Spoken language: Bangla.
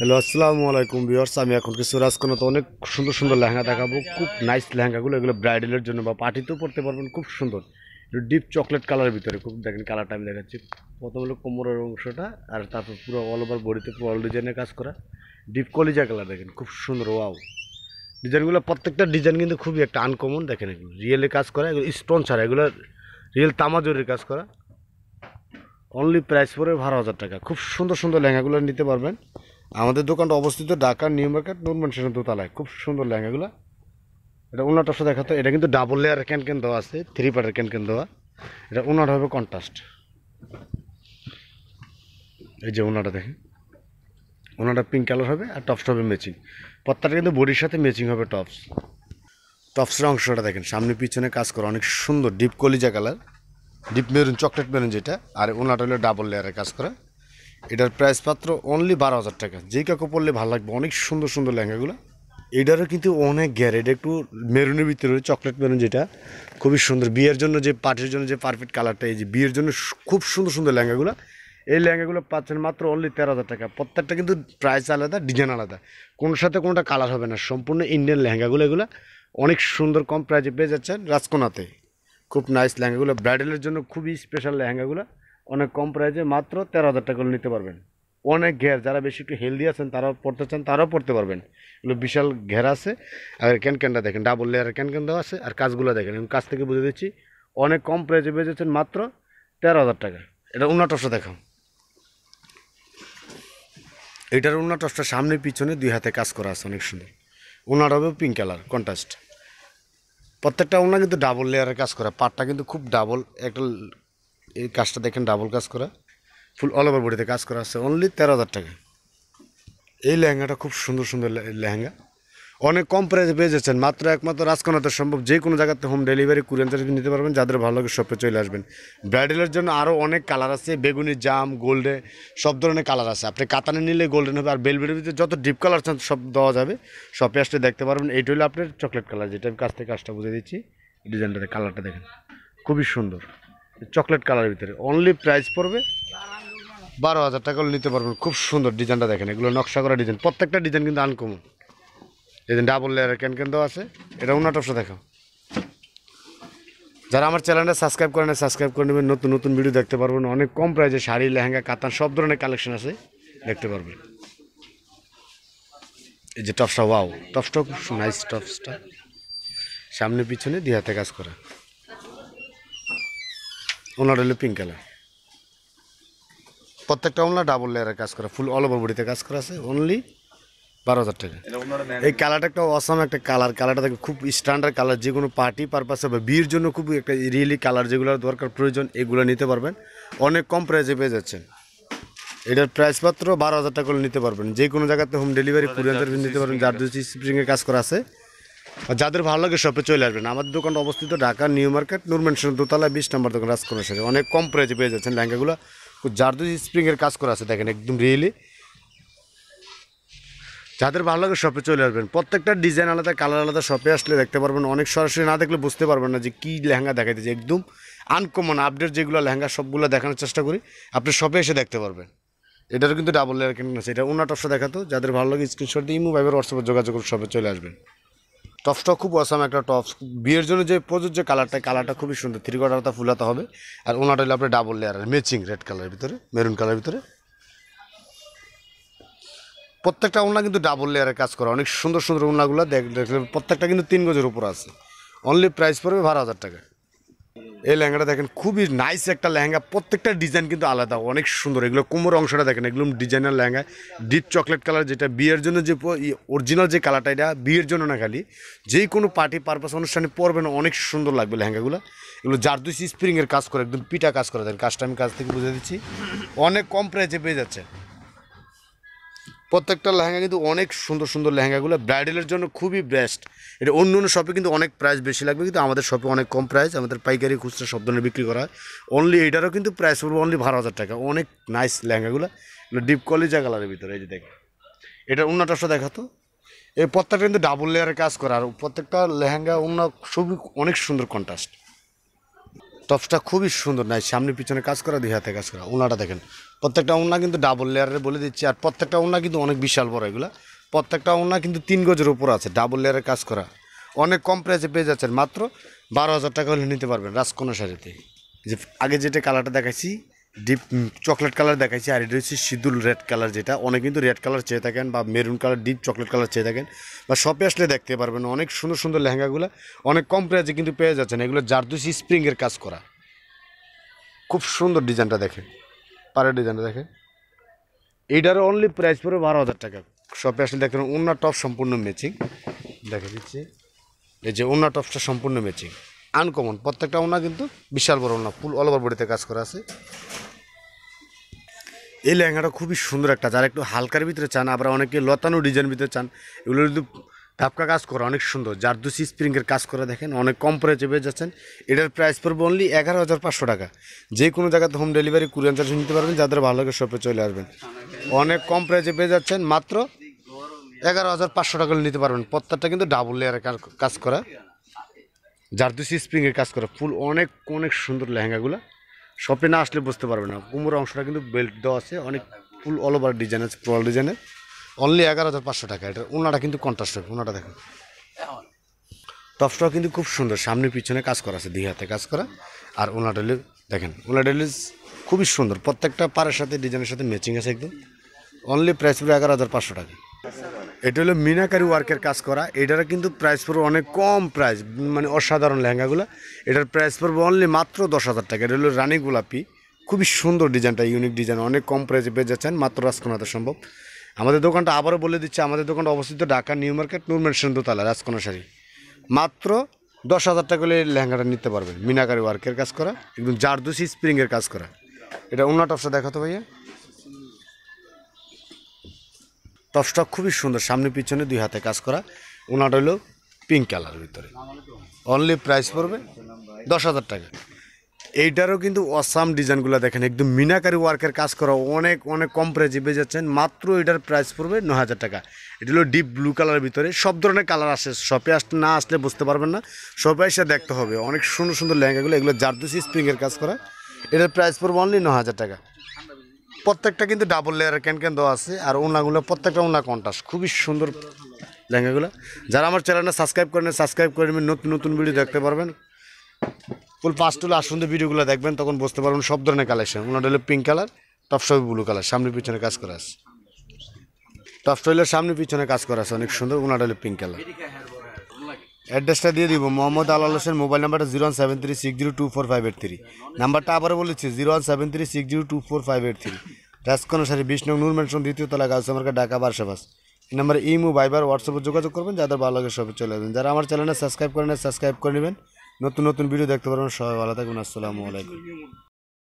হ্যালো আসসালামু আলাইকুম ভিওর্স আমি এখন কিছু রাজকোনাতে অনেক সুন্দর সুন্দর লেহেঙ্গা দেখাবো খুব নাইস লেহেঙ্গাগুলো এগুলো ব্রাইডালের জন্য বা পার্টিতেও পরতে পারবেন খুব সুন্দর একটু ডিপ চকলেট কালারের ভিতরে খুব দেখেন কালারটা আমি দেখাচ্ছি প্রথম হলো কোমরের অংশটা আর তারপর পুরো অল ওভার বডিতে পুরো অল ডিজাইনের কাজ করা ডিপ কলিজা কালার দেখেন খুব সুন্দর ওয়াও ডিজাইনগুলো প্রত্যেকটা ডিজাইন কিন্তু খুবই একটা আনকমন দেখেন এগুলো রিয়েলে কাজ করা এগুলো স্টোন ছাড়া এগুলো রিয়েল তামাজুরির কাজ করা অনলি প্রাইস পরে বারো হাজার টাকা খুব সুন্দর সুন্দর লেহেঙ্গাগুলো নিতে পারবেন আমাদের দোকানটা অবস্থিত ঢাকার নিউ মার্কেট নূর ম্যানশনের দোতলায় খুব সুন্দর লেহেঙ্গাগুলো এটা ওনার টপসে দেখাতো এটা কিন্তু ডাবল লেয়ার ক্যান ক্যান দেওয়া আছে থ্রি পার্টের ক্যান ক্যান দেওয়া এটা ওনার হবে কন্ট্রাস্ট এই যে ওনাটা দেখেন ওনারটা পিঙ্ক কালার হবে আর টপসটা হবে ম্যাচিং পত্তাটা কিন্তু বডির সাথে ম্যাচিং হবে টপস টপসের অংশটা দেখেন সামনে পিছনে কাজ করা অনেক সুন্দর ডিপ কলিজা colour deep maroon chocolate maroon যেটা আর ওনাটা হলো ডাবল লেয়ারে কাজ করা এটার প্রাইস মাত্র অনলি বারো হাজার টাকা যেই কাকু পরলে ভালো লাগবে অনেক সুন্দর সুন্দর লেহেঙ্গাগুলো এটারও কিন্তু অনেক গ্যার এটা একটু মেরুনের ভিতরে চকলেট মেরুন যেটা খুবই সুন্দর বিয়ের জন্য যে পার্টির জন্য যে পারফেক্ট কালারটা এই যে বিয়ের জন্য খুব সুন্দর সুন্দর লেহেঙ্গাগুলো এই লেহেঙ্গাগুলো পাচ্ছেন মাত্র অনলি তেরো হাজার টাকা প্রত্যেকটা কিন্তু প্রাইস আলাদা ডিজাইন আলাদা কোন সাথে কোনোটা কালার হবে না সম্পূর্ণ ইন্ডিয়ান লেহেঙ্গাগুলো এগুলো অনেক সুন্দর কম প্রাইসে পেয়ে যাচ্ছেন রাজকোনাতে খুব নাইস লেহেঙ্গাগুলো ব্রাইডালের জন্য খুবই স্পেশাল লেহেঙ্গাগুলো অনেক কম প্রাইজে মাত্র তেরো হাজার টাকা নিতে পারবেন অনেক ঘের যারা বেশি একটু হেলদি আছেন তারাও পড়তে চান তারাও পড়তে পারবেন এগুলো বিশাল ঘের আছে আর ক্যান ক্যানটা দেখেন ডাবল লেয়ারের ক্যান ক্যানটাও আছে আর কাজগুলো দেখেন এবং কাজ থেকে বুঝে দিচ্ছি অনেক কম প্রাইজে বেঁচেছেন মাত্র তেরো হাজার টাকা এটা উনাটশো দেখাও এটার উনাটশটা সামনে পিছনে দুই হাতে কাজ করা আছে অনেক সুন্দর উনার হবে পিঙ্ক কালার কন্ট্রাস্ট প্রত্যেকটা উনা কিন্তু ডাবল লেয়ারে কাজ করা পাটটা কিন্তু খুব ডাবল একটা এই কাজটা দেখেন ডাবল কাজ করা ফুল অল ওভার বডিতে কাজ করা আছে অনলি তেরো হাজার টাকা এই লেহেঙ্গাটা খুব সুন্দর সুন্দর লেহেঙ্গা অনেক কম প্রাইসে পেয়ে যাচ্ছেন মাত্র একমাত্র রাজকনাতে সম্ভব যে কোনো জায়গাতে হোম ডেলিভারি কুরিয়ান সার্ভিস নিতে পারবেন যাদের ভালো লাগে শপে চলে আসবেন ব্রাইডেলের জন্য আরও অনেক কালার আছে বেগুনি জাম গোল্ডে সব ধরনের কালার আছে আপনি কাতানে নিলে গোল্ডেন হবে আর বেলবেটের ভিতরে যত ডিপ কালার চান সব দেওয়া যাবে শপে আসতে দেখতে পারবেন এইটা হলো আপনার চকলেট কালার যেটা আমি কাছ থেকে কাজটা বুঝে দিচ্ছি ডিজাইনটাতে কালারটা দেখেন খুবই সুন্দর চকলেট কালারের ভিতরে অনলি প্রাইস পড়বে বারো হাজার টাকা নিতে পারবেন খুব সুন্দর ডিজাইনটা দেখেন এগুলো নকশা করা ডিজাইন প্রত্যেকটা ডিজাইন কিন্তু আনকমন এই ডাবল লেয়ারের ক্যান কেন্দ্র আছে এটা টপসা দেখাও যারা আমার চ্যানেলটা সাবস্ক্রাইব করেন সাবস্ক্রাইব করে নেবেন নতুন নতুন ভিডিও দেখতে পারবেন অনেক কম প্রাইজে শাড়ি লেহেঙ্গা কাতান সব ধরনের কালেকশন আছে দেখতে পারবেন এই যে টপসটা ওয়াও টপসটা খুব নাইস টপসটা সামনে পিছনে দিয়ে হাতে কাজ করা ওনার হলো পিঙ্ক কালার প্রত্যেকটা ওনার ডাবল লেয়ারে কাজ করা ফুল অল ওভার বডিতে কাজ করা আছে অনলি বারো হাজার টাকা এই কালারটা একটা অসাম একটা কালার কালারটা দেখো খুব স্ট্যান্ডার্ড কালার যে কোনো পার্টি পারপাসে বা বিয়ের জন্য খুব একটা রিয়েলি কালার যেগুলো দরকার প্রয়োজন এগুলো নিতে পারবেন অনেক কম প্রাইসে পেয়ে যাচ্ছেন এটার প্রাইস পাত্র বারো হাজার টাকা করে নিতে পারবেন যে কোনো জায়গাতে হোম ডেলিভারি হাজার নিতে পারবেন যার দুটি স্প্রিংয়ে কাজ করা আছে আর যাদের ভালো লাগে শপে চলে আসবেন আমাদের দোকানটা অবস্থিত ঢাকা নিউ মার্কেট নুরমেনশন দোতলা বিশ নম্বর দোকান রাজকুমার সাথে অনেক কম প্রাইজে পেয়ে যাচ্ছেন লেহেঙ্গাগুলো জারদুজ স্প্রিংয়ের কাজ করা আছে দেখেন একদম রিয়েলি যাদের ভালো লাগে শপে চলে আসবেন প্রত্যেকটা ডিজাইন আলাদা কালার আলাদা শপে আসলে দেখতে পারবেন অনেক সরাসরি না দেখলে বুঝতে পারবেন না যে কী লেহেঙ্গা দেখাইতেছে একদম আনকমন আপডেট যেগুলো লেহেঙ্গা সবগুলো দেখানোর চেষ্টা করি আপনি শপে এসে দেখতে পারবেন এটার কিন্তু ডাবল লেয়ার কেন আছে এটা অন্য টপসা দেখাতো যাদের ভালো লাগে স্ক্রিনশট দিয়ে ইমো ভাইবার হোয়াটসঅ্যাপে যোগাযোগ করে শপে চলে আসবেন টপসটা খুব অসাম একটা টপস বিয়ের জন্য যে প্রযোজ্য কালারটা কালারটা খুবই সুন্দর থ্রি কোয়ার্টারটা ফুলাতে হবে আর ওনাটা হলে আপনার ডাবল লেয়ার ম্যাচিং রেড কালারের ভিতরে মেরুন কালারের ভিতরে প্রত্যেকটা ওনা কিন্তু ডাবল লেয়ারের কাজ করা অনেক সুন্দর সুন্দর ওনাগুলো দেখলে প্রত্যেকটা কিন্তু তিন গজের উপর আছে অনলি প্রাইস পড়বে বারো হাজার টাকা এই লেহেঙ্গাটা দেখেন খুবই নাইস একটা লেহেঙ্গা প্রত্যেকটা ডিজাইন কিন্তু আলাদা অনেক সুন্দর এগুলো কোমর অংশটা দেখেন এগুলো designer lehenga deep chocolate colour যেটা বিয়ের জন্য যে অরিজিনাল যে কালারটা এটা বিয়ের জন্য না খালি যে কোনো পার্টি পারপাস অনুষ্ঠানে পরবেন অনেক সুন্দর লাগবে লেহেঙ্গাগুলো এগুলো জারদুসি স্প্রিংয়ের কাজ করে একদম পিটা কাজ করে দেন কাজটা আমি কাজ থেকে বুঝে দিচ্ছি অনেক কম প্রাইসে পেয়ে যাচ্ছে প্রত্যেকটা লেহেঙ্গা কিন্তু অনেক সুন্দর সুন্দর লেহেঙ্গাগুলো ব্রাইডেলের জন্য খুবই বেস্ট এটা অন্য অন্য শপে কিন্তু অনেক প্রাইস বেশি লাগবে কিন্তু আমাদের শপে অনেক কম প্রাইস আমাদের পাইকারি খুচরা সব ধরনের বিক্রি করা হয় অনলি এটারও কিন্তু প্রাইস পড়বে অনলি বারো হাজার টাকা অনেক নাইস লেহেঙ্গাগুলো ডিপ কলিজা কালারের ভিতরে এই যে দেখ এটা অন্য অন্যটা দেখাতো এই প্রত্যেকটা কিন্তু ডাবল লেয়ারে কাজ করা আর প্রত্যেকটা লেহেঙ্গা অন্য সবই অনেক সুন্দর কন্ট্রাস্ট টপসটা খুবই সুন্দর নাই সামনে পিছনে কাজ করা দুই হাতে কাজ করা ওনাটা দেখেন প্রত্যেকটা ওনা কিন্তু ডাবল লেয়ারে বলে দিচ্ছি আর প্রত্যেকটা ওনা কিন্তু অনেক বিশাল বড় এগুলো প্রত্যেকটা ওনা কিন্তু তিন গজের উপর আছে ডাবল লেয়ারে কাজ করা অনেক কম প্রাইসে পেয়ে যাচ্ছেন মাত্র বারো হাজার টাকা হলে নিতে পারবেন রাজকোনা শাড়িতে যে আগে যেটা কালারটা দেখাইছি ডিপ চকলেট কালার দেখাইছি আর এটা হচ্ছে সিঁদুর রেড কালার যেটা অনেক কিন্তু রেড কালার চেয়ে থাকেন বা maroon colour deep chocolate colour চেয়ে থাকেন বা শপে আসলে দেখতে পারবেন অনেক সুন্দর সুন্দর লেহেঙ্গাগুলো অনেক কম প্রাইজে কিন্তু পেয়ে যাচ্ছেন এগুলো জারদুসি স্প্রিংয়ের কাজ করা খুব সুন্দর ডিজাইনটা দেখে পাড়ের ডিজাইনটা দেখে এইটারও অনলি প্রাইস পড়বে বারো হাজার টাকা শপে আসলে দেখেন অন্য টপ সম্পূর্ণ ম্যাচিং দেখা দিচ্ছে এই যে অন্য টপসটা সম্পূর্ণ ম্যাচিং আনকমন প্রত্যেকটা ওনা কিন্তু বিশাল বড় ওনা ফুল অল ওভার বডিতে কাজ করা আছে এই লেহেঙ্গাটা খুবই সুন্দর একটা যারা একটু হালকার ভিতরে চান আবার অনেকে লতানো ডিজাইন ভিতরে চান এগুলো কিন্তু টাপকা কাজ করা অনেক সুন্দর জারদুসি স্প্রিংয়ের কাজ করা দেখেন অনেক কম প্রাইসে পেয়ে যাচ্ছেন এটার প্রাইস পড়বে অনলি এগারো হাজার পাঁচশো টাকা যে কোনো জায়গাতে হোম ডেলিভারি কুরিয়ান চার্জ নিতে পারবেন যাদের ভালো লাগে শপে চলে আসবেন অনেক কম প্রাইসে পেয়ে যাচ্ছেন মাত্র এগারো হাজার পাঁচশো টাকা নিতে পারবেন পত্তারটা কিন্তু ডাবল লেয়ারের কাজ করা জারদুসি স্প্রিংয়ের কাজ করা ফুল অনেক অনেক সুন্দর লেহেঙ্গাগুলো শপে না আসলে বুঝতে পারবে না কোমর অংশটা কিন্তু বেল্ট দেওয়া আছে অনেক ফুল অল ওভার ডিজাইন আছে পুরাল ডিজাইনের অনলি এগারো হাজার পাঁচশো টাকা এটার ওনাটা কিন্তু কন্ট্রাস্ট হবে ওনাটা দেখেন টপসটাও কিন্তু খুব সুন্দর সামনে পিছনে কাজ করা আছে দুই কাজ করা আর ডেলি দেখেন ওনাটা খুবই সুন্দর প্রত্যেকটা পারের সাথে ডিজাইনের সাথে ম্যাচিং আছে একদম অনলি প্রাইস হবে এগারো হাজার পাঁচশো টাকা এটা হলো মিনাকারি ওয়ার্কের কাজ করা এটার কিন্তু প্রাইস পড়বে অনেক কম প্রাইস মানে অসাধারণ লেহেঙ্গাগুলো এটার প্রাইস পড়বে অনলি মাত্র দশ হাজার টাকা এটা হলো রানি গোলাপি খুবই সুন্দর ডিজাইনটা ইউনিক ডিজাইন অনেক কম প্রাইসে পেয়ে যাচ্ছেন মাত্র রাজকোনাতে সম্ভব আমাদের দোকানটা আবারও বলে দিচ্ছে আমাদের দোকানটা অবস্থিত Dhaka new market Noor mansion দোতলা রাজকোনা শাড়ি মাত্র দশ হাজার টাকা হলে লেহেঙ্গাটা নিতে পারবেন মিনাকারি ওয়ার্কের কাজ করা একদম জারদুসি স্প্রিংয়ের কাজ করা এটা অন্য টপসা দেখাতো ভাইয়া স্টক খুবই সুন্দর সামনে পিছনে দুই হাতে কাজ করা ওনাটা হলো পিঙ্ক কালার ভিতরে অনলি প্রাইস পড়বে দশ হাজার টাকা এইটারও কিন্তু অসাম ডিজাইনগুলো দেখেন একদম মিনাকারি ওয়ার্কের কাজ করা অনেক অনেক কম প্রাইজে পেয়ে যাচ্ছেন মাত্র এটার প্রাইস পড়বে ন হাজার টাকা এটা হলো ডিপ ব্লু কালারের ভিতরে সব ধরনের কালার আসে শপে আসতে না আসলে বুঝতে পারবেন না শপে এসে দেখতে হবে অনেক সুন্দর সুন্দর লেহেঙ্গাগুলো এগুলো জারদুসি স্প্রিংয়ের কাজ করা এটার প্রাইস পড়বে অনলি ন হাজার টাকা প্রত্যেকটা কিন্তু ডাবল লেয়ারের ক্যান ক্যান দেওয়া আছে আর ওনাগুলো প্রত্যেকটা ওনা কন্টাস খুবই সুন্দর লেহেঙ্গাগুলো যারা আমার চ্যানেলটা সাবস্ক্রাইব করেন সাবস্ক্রাইব করে নেবেন নতুন নতুন ভিডিও দেখতে পারবেন ফুল পাঁচটুলো আর সুন্দর ভিডিওগুলো দেখবেন তখন বুঝতে পারবেন সব ধরনের কালেকশন ওনাটা হলো পিঙ্ক কালার টপসবি ব্লু কালার সামনে পিছনে কাজ করা আছে টপসবিলের সামনে পিছনে কাজ করা আছে অনেক সুন্দর ওনাটা হলো পিঙ্ক কালার অ্যাড্রেসটা দিয়ে দিব মোহাম্মদ আলাল হোসেন মোবাইল নাম্বারটা zero one seven three six zero two four five eight three নাম্বারটা আবার বলেছি zero one seven three six zero two four five eight three Rajkona sari Bishnu নূর মেনশন দ্বিতীয় তলা গাছ আমার ঢাকা বারসাবাস এই নাম্বারে ইমো ভাইবার হোয়াটসঅ্যাপে যোগাযোগ করবেন যাদের ভালো লাগে সবাই চলে যাবেন যারা আমার চ্যানেলে সাবস্ক্রাইব করেন সাবস্ক্রাইব করে নেবেন নতুন নতুন ভিডিও দেখতে পারবেন সবাই ভালো থাকবেন আসসালামু আলাইকুম